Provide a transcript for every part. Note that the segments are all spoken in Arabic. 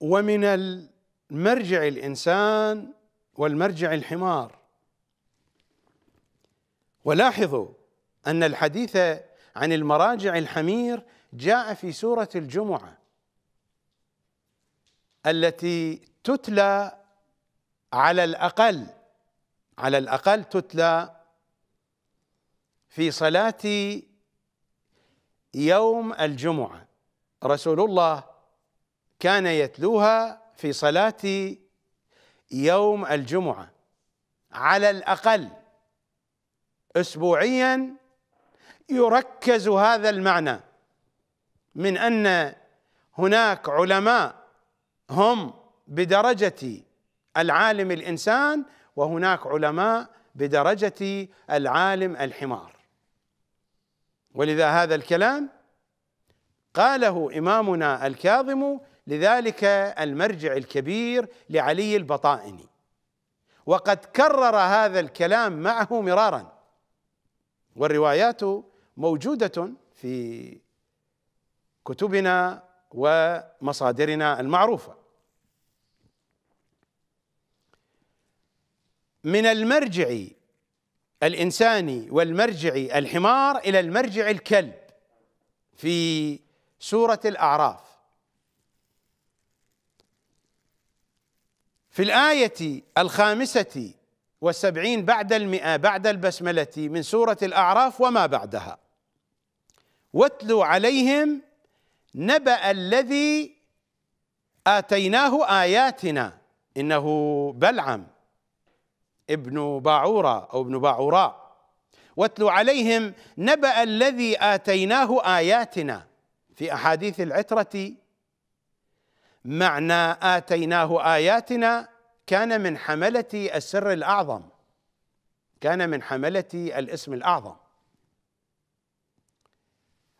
ومن المرجع الانسان والمرجع الحمار ولاحظوا ان الحديث عن المراجع الحمير جاء في سوره الجمعه التي تتلى على الاقل على الاقل تتلى في صلاه يوم الجمعه رسول الله كان يتلوها في صلاة يوم الجمعة على الأقل أسبوعيا يركز هذا المعنى من أن هناك علماء هم بدرجة العالم الإنسان وهناك علماء بدرجة العالم الحمار ولذا هذا الكلام قاله إمامنا الكاظم لذلك المرجع الكبير لعلي البطائني وقد كرر هذا الكلام معه مرارا والروايات موجوده في كتبنا ومصادرنا المعروفه من المرجع الانساني والمرجع الحمار الى المرجع الكلب في سوره الاعراف في الآية الخامسة وسبعين بعد المئة بعد البسملة من سورة الأعراف وما بعدها واتلو عليهم نبأ الذي آتيناه آياتنا إنه بلعم ابن باعورة أو ابن باعوراء واتلو عليهم نبأ الذي آتيناه آياتنا في أحاديث العترة معنى اتيناه اياتنا كان من حمله السر الاعظم كان من حمله الاسم الاعظم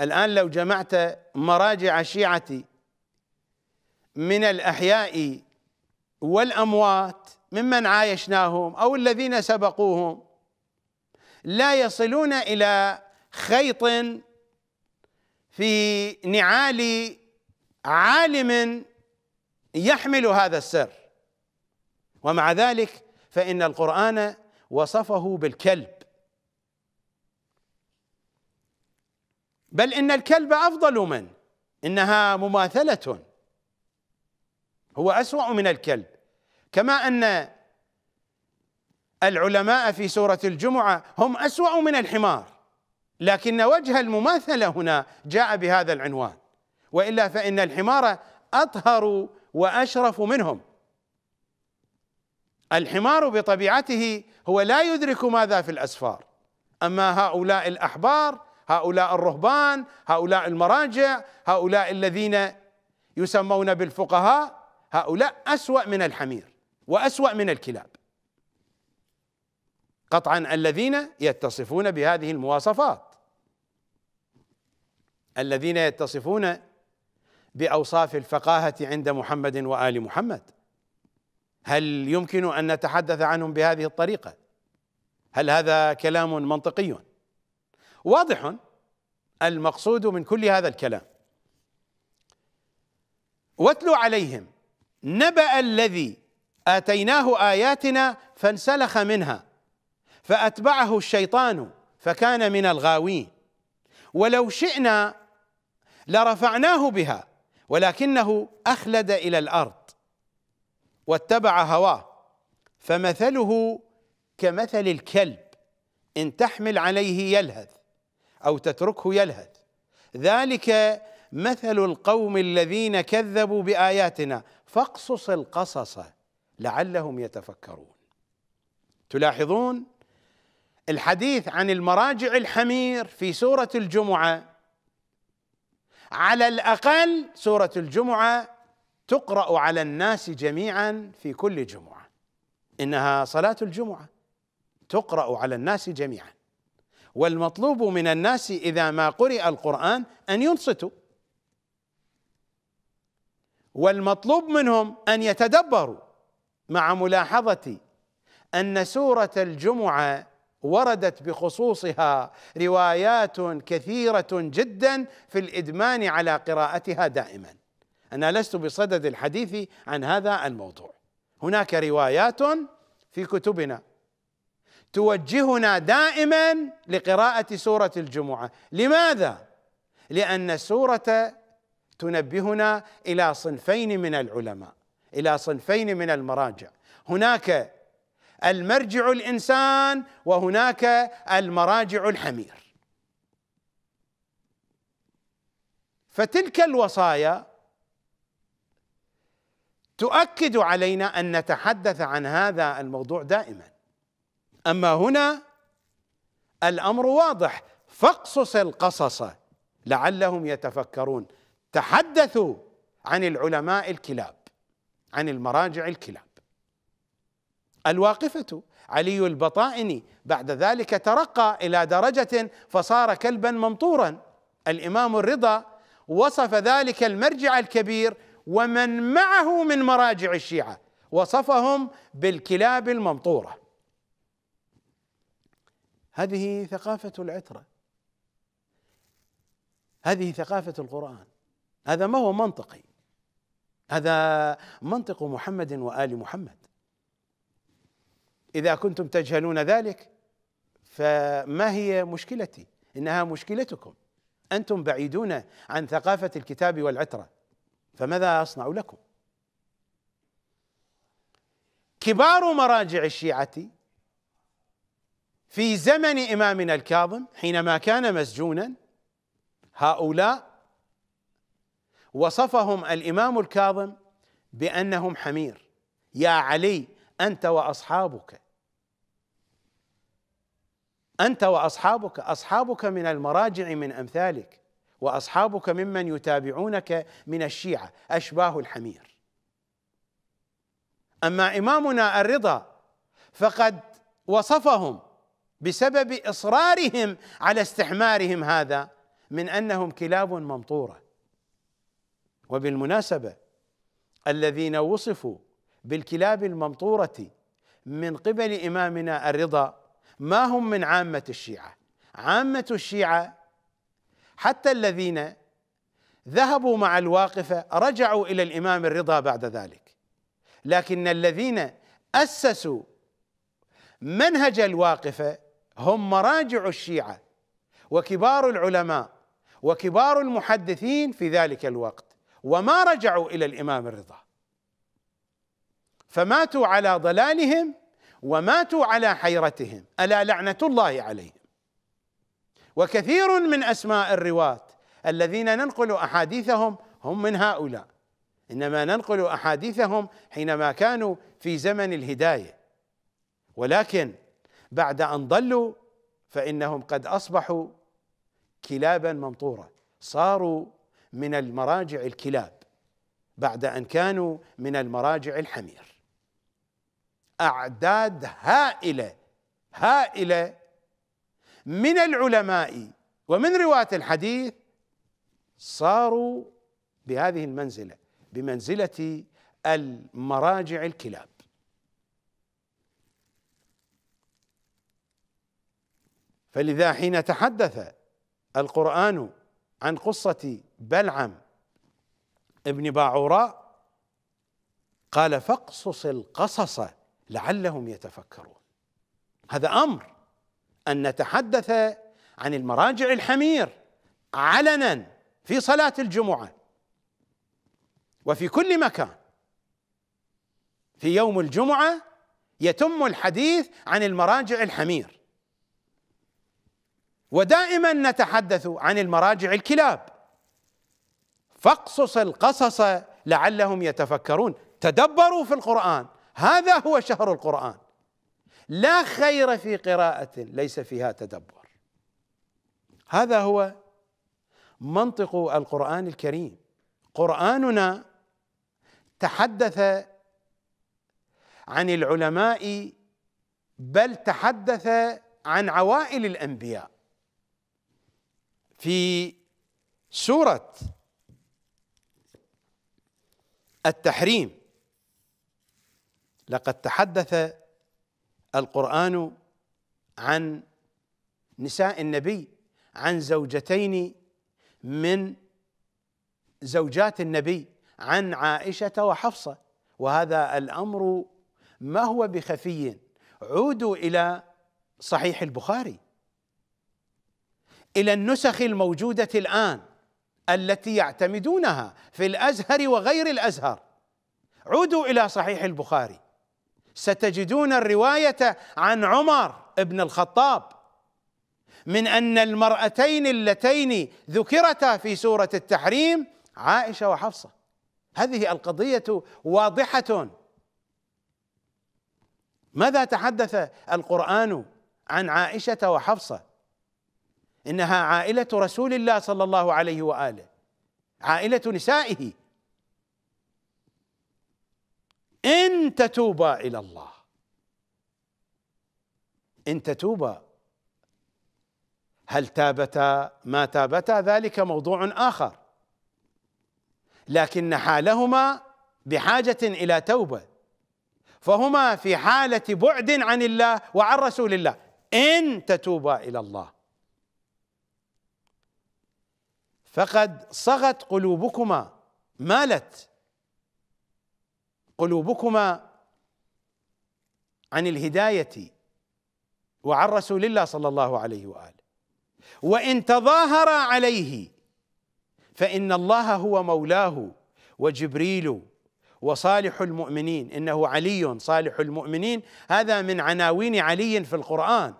الان لو جمعت مراجع شيعة من الاحياء والاموات ممن عايشناهم او الذين سبقوهم لا يصلون الى خيط في نعال عالم يحمل هذا السر ومع ذلك فإن القرآن وصفه بالكلب بل إن الكلب أفضل من إنها مماثلة هو أسوأ من الكلب كما أن العلماء في سورة الجمعة هم أسوأ من الحمار لكن وجه المماثلة هنا جاء بهذا العنوان وإلا فإن الحمار اطهر واشرف منهم الحمار بطبيعته هو لا يدرك ماذا في الاسفار اما هؤلاء الاحبار هؤلاء الرهبان هؤلاء المراجع هؤلاء الذين يسمون بالفقهاء هؤلاء اسوا من الحمير واسوا من الكلاب قطعا الذين يتصفون بهذه المواصفات الذين يتصفون باوصاف الفقاهه عند محمد وال محمد هل يمكن ان نتحدث عنهم بهذه الطريقه هل هذا كلام منطقي واضح المقصود من كل هذا الكلام واتل عليهم نبأ الذي آتيناه آياتنا فانسلخ منها فأتبعه الشيطان فكان من الغاوين ولو شئنا لرفعناه بها ولكنه اخلد الى الارض واتبع هواه فمثله كمثل الكلب ان تحمل عليه يلهث او تتركه يلهث ذلك مثل القوم الذين كذبوا باياتنا فاقصص القصص لعلهم يتفكرون تلاحظون الحديث عن المراجع الحمير في سوره الجمعه على الاقل سوره الجمعه تقرا على الناس جميعا في كل جمعه انها صلاه الجمعه تقرا على الناس جميعا والمطلوب من الناس اذا ما قرئ القران ان ينصتوا والمطلوب منهم ان يتدبروا مع ملاحظه ان سوره الجمعه وردت بخصوصها روايات كثيره جدا في الادمان على قراءتها دائما انا لست بصدد الحديث عن هذا الموضوع هناك روايات في كتبنا توجهنا دائما لقراءه سوره الجمعه لماذا لان السوره تنبهنا الى صنفين من العلماء الى صنفين من المراجع هناك المرجع الانسان وهناك المراجع الحمير فتلك الوصايا تؤكد علينا ان نتحدث عن هذا الموضوع دائما اما هنا الامر واضح فاقصص القصص لعلهم يتفكرون تحدثوا عن العلماء الكلاب عن المراجع الكلاب الواقفة علي البطائني بعد ذلك ترقى إلى درجة فصار كلبا ممطورا الإمام الرضا وصف ذلك المرجع الكبير ومن معه من مراجع الشيعة وصفهم بالكلاب الممطورة هذه ثقافة العترة هذه ثقافة القرآن هذا ما هو منطقي هذا منطق محمد وآل محمد اذا كنتم تجهلون ذلك فما هي مشكلتي انها مشكلتكم انتم بعيدون عن ثقافه الكتاب والعتره فماذا اصنع لكم كبار مراجع الشيعه في زمن امامنا الكاظم حينما كان مسجونا هؤلاء وصفهم الامام الكاظم بانهم حمير يا علي انت واصحابك أنت وأصحابك أصحابك من المراجع من أمثالك وأصحابك ممن يتابعونك من الشيعة أشباه الحمير أما إمامنا الرضا فقد وصفهم بسبب إصرارهم على استحمارهم هذا من أنهم كلاب ممطورة وبالمناسبة الذين وصفوا بالكلاب الممطورة من قبل إمامنا الرضا ما هم من عامة الشيعة عامة الشيعة حتى الذين ذهبوا مع الواقفة رجعوا إلى الإمام الرضا بعد ذلك لكن الذين أسسوا منهج الواقفة هم مراجع الشيعة وكبار العلماء وكبار المحدثين في ذلك الوقت وما رجعوا إلى الإمام الرضا فماتوا على ضلالهم وماتوا على حيرتهم الا لعنه الله عليهم وكثير من اسماء الرواه الذين ننقل احاديثهم هم من هؤلاء انما ننقل احاديثهم حينما كانوا في زمن الهدايه ولكن بعد ان ضلوا فانهم قد اصبحوا كلابا ممطوره صاروا من المراجع الكلاب بعد ان كانوا من المراجع الحمير اعداد هائله هائله من العلماء ومن رواه الحديث صاروا بهذه المنزله بمنزله المراجع الكلاب فلذا حين تحدث القرآن عن قصة بلعم ابن باعوراء قال فاقصص القصص لعلهم يتفكرون هذا امر ان نتحدث عن المراجع الحمير علنا في صلاه الجمعه وفي كل مكان في يوم الجمعه يتم الحديث عن المراجع الحمير ودائما نتحدث عن المراجع الكلاب فاقصص القصص لعلهم يتفكرون تدبروا في القران هذا هو شهر القرآن لا خير في قراءة ليس فيها تدبر هذا هو منطق القرآن الكريم قرآننا تحدث عن العلماء بل تحدث عن عوائل الأنبياء في سورة التحريم لقد تحدث القرآن عن نساء النبي عن زوجتين من زوجات النبي عن عائشة وحفصة وهذا الأمر ما هو بخفي عودوا إلى صحيح البخاري إلى النسخ الموجودة الآن التي يعتمدونها في الازهر وغير الازهر عودوا الى صحيح البخاري ستجدون الروايه عن عمر بن الخطاب من ان المرأتين اللتين ذكرتا في سوره التحريم عائشه وحفصه هذه القضيه واضحه ماذا تحدث القران عن عائشه وحفصه انها عائله رسول الله صلى الله عليه واله عائله نسائه إن تتوبا إلى الله إن تتوبا هل تابتا ما تابتا ذلك موضوع آخر لكن حالهما بحاجة إلى توبة فهما في حالة بعد عن الله وعن رسول الله إن تتوبا إلى الله فقد صغت قلوبكما مالت قلوبكما عن الهدايه وعن رسول الله صلى الله عليه واله وان تظاهرا عليه فان الله هو مولاه وجبريل وصالح المؤمنين انه علي صالح المؤمنين هذا من عناوين علي في القران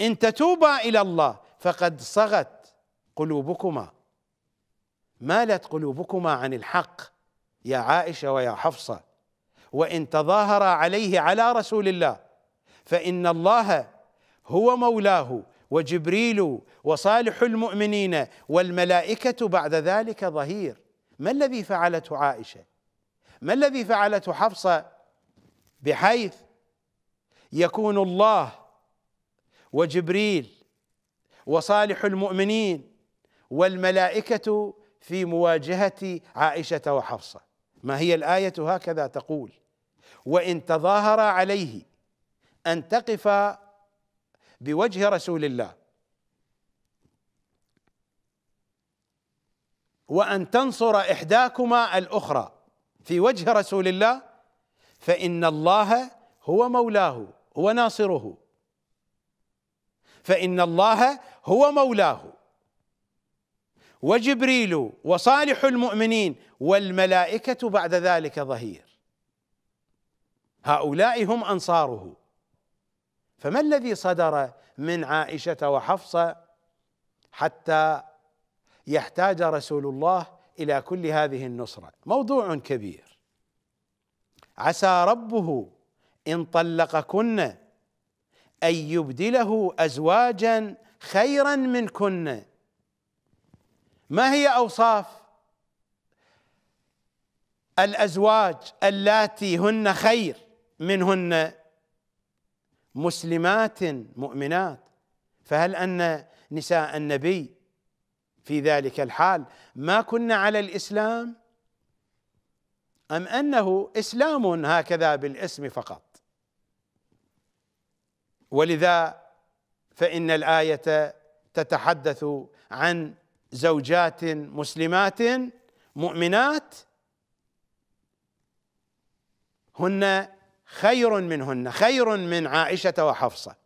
ان تتوبا الى الله فقد صغت قلوبكما مالت قلوبكما عن الحق يا عائشه ويا حفصه وان تظاهرا عليه على رسول الله فان الله هو مولاه وجبريل وصالح المؤمنين والملائكه بعد ذلك ظهير ما الذي فعلته عائشه ما الذي فعلته حفصه بحيث يكون الله وجبريل وصالح المؤمنين والملائكه في مواجهة عائشة وحفصة ما هي الآية هكذا تقول وإن تظاهر عليه أن تقف بوجه رسول الله وأن تنصر إحداكما الأخرى في وجه رسول الله فإن الله هو مولاه هو ناصره فإن الله هو مولاه وجبريل وصالح المؤمنين والملائكة بعد ذلك ظهير هؤلاء هم أنصاره فما الذي صدر من عائشة وحفصة حتى يحتاج رسول الله إلى كل هذه النصرة موضوع كبير عسى ربه إن طلقكن أن يبدله أزواجا خيرا منكن ما هي أوصاف الأزواج اللاتي هن خير منهن مسلمات مؤمنات فهل أن نساء النبي في ذلك الحال ما كن على الإسلام أم أنه إسلام هكذا بالاسم فقط ولذا فإن الآية تتحدث عن زوجات مسلمات مؤمنات هن خير منهن خير من عائشه وحفصه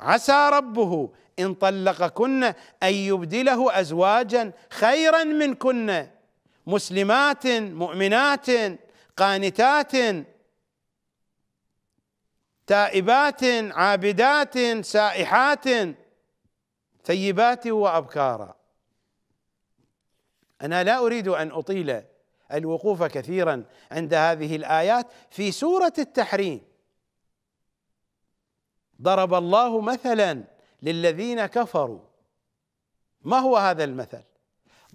عسى ربه ان طلقكن ان يبدله ازواجا خيرا منكن مسلمات مؤمنات قانتات تائبات عابدات سائحات ثيبات وابكارا انا لا اريد ان اطيل الوقوف كثيرا عند هذه الايات في سوره التحريم ضرب الله مثلا للذين كفروا ما هو هذا المثل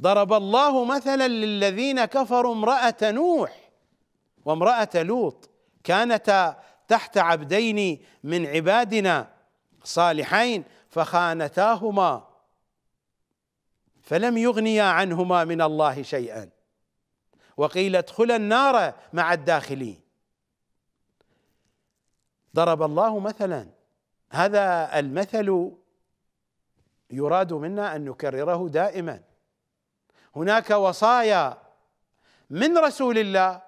ضرب الله مثلا للذين كفروا امراه نوح وامراه لوط كانتا تحت عبدين من عبادنا صالحين فخانتاهما فلم يغنيا عنهما من الله شيئا وقيل ادخلا النار مع الداخلين ضرب الله مثلا هذا المثل يراد منا ان نكرره دائما هناك وصايا من رسول الله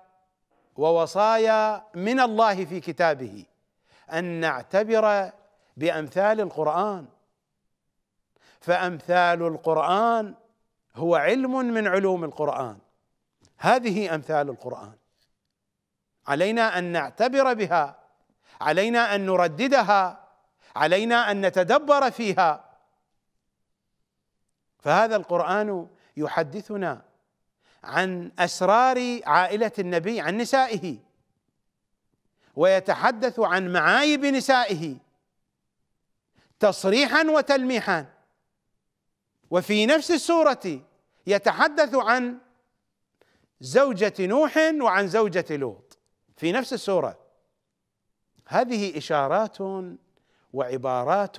ووصايا من الله في كتابه ان نعتبر بامثال القران فامثال القران هو علم من علوم القران هذه امثال القران علينا ان نعتبر بها علينا ان نرددها علينا ان نتدبر فيها فهذا القران يحدثنا عن اسرار عائله النبي عن نسائه ويتحدث عن معايب نسائه تصريحا وتلميحا وفي نفس السورة يتحدث عن زوجة نوح وعن زوجة لوط في نفس السورة هذه إشارات وعبارات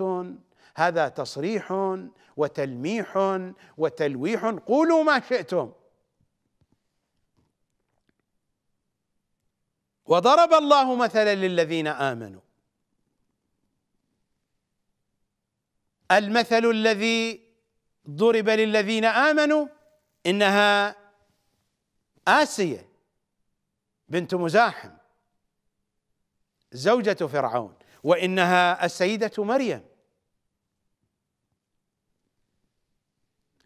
هذا تصريح وتلميح وتلويح قولوا ما شئتم وضرب الله مثلا للذين امنوا المثل الذي ضرب للذين امنوا انها اسيه بنت مزاحم زوجة فرعون وانها السيدة مريم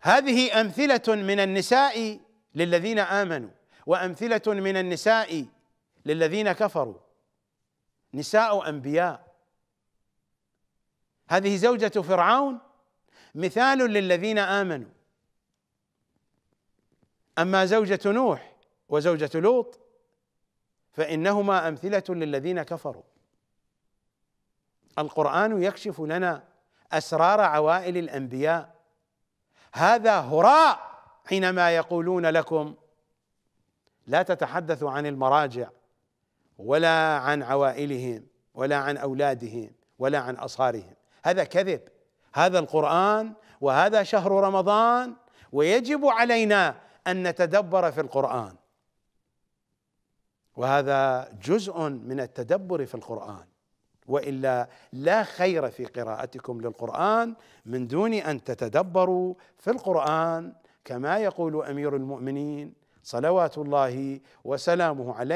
هذه امثلة من النساء للذين امنوا وامثلة من النساء للذين كفروا نساء انبياء هذه زوجة فرعون مثال للذين امنوا اما زوجه نوح وزوجه لوط فانهما امثله للذين كفروا القران يكشف لنا اسرار عوائل الانبياء هذا هراء حينما يقولون لكم لا تتحدثوا عن المراجع ولا عن عوائلهم ولا عن اولادهم ولا عن اصهارهم هذا كذب هذا القرآن وهذا شهر رمضان ويجب علينا أن نتدبر في القرآن وهذا جزء من التدبر في القرآن والا لا خير في قراءتكم للقران من دون ان تتدبروا في القران كما يقول امير المؤمنين صلوات الله وسلامه عليه